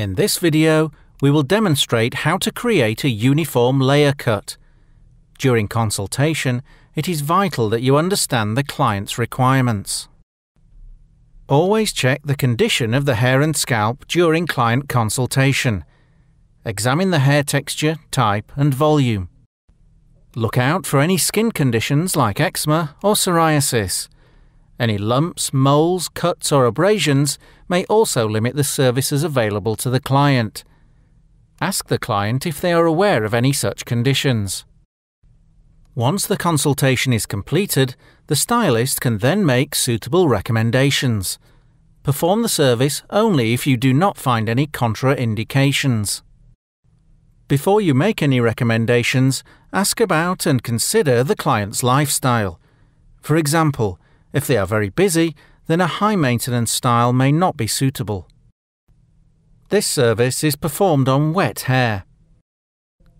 In this video, we will demonstrate how to create a uniform layer cut. During consultation, it is vital that you understand the client's requirements. Always check the condition of the hair and scalp during client consultation. Examine the hair texture, type and volume. Look out for any skin conditions like eczema or psoriasis. Any lumps, moles, cuts, or abrasions may also limit the services available to the client. Ask the client if they are aware of any such conditions. Once the consultation is completed, the stylist can then make suitable recommendations. Perform the service only if you do not find any contraindications. Before you make any recommendations, ask about and consider the client's lifestyle. For example, if they are very busy, then a high maintenance style may not be suitable. This service is performed on wet hair.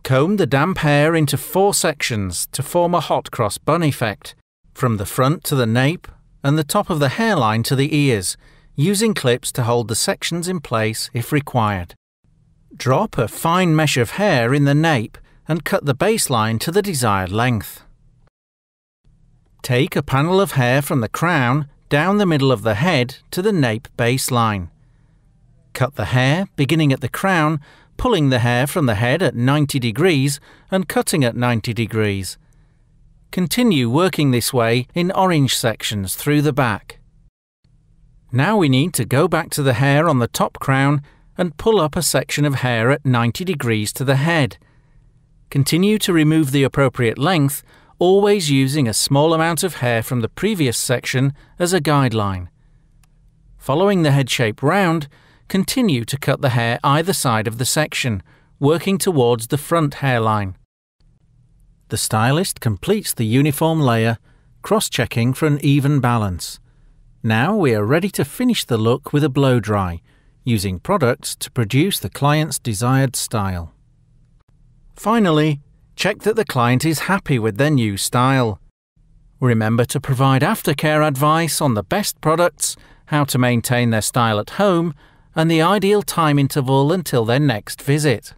Comb the damp hair into four sections to form a hot cross bun effect, from the front to the nape and the top of the hairline to the ears, using clips to hold the sections in place if required. Drop a fine mesh of hair in the nape and cut the baseline to the desired length. Take a panel of hair from the crown down the middle of the head to the nape baseline. Cut the hair beginning at the crown, pulling the hair from the head at 90 degrees and cutting at 90 degrees. Continue working this way in orange sections through the back. Now we need to go back to the hair on the top crown and pull up a section of hair at 90 degrees to the head. Continue to remove the appropriate length always using a small amount of hair from the previous section as a guideline. Following the head shape round, continue to cut the hair either side of the section, working towards the front hairline. The stylist completes the uniform layer, cross-checking for an even balance. Now we are ready to finish the look with a blow-dry, using products to produce the client's desired style. Finally, check that the client is happy with their new style. Remember to provide aftercare advice on the best products, how to maintain their style at home, and the ideal time interval until their next visit.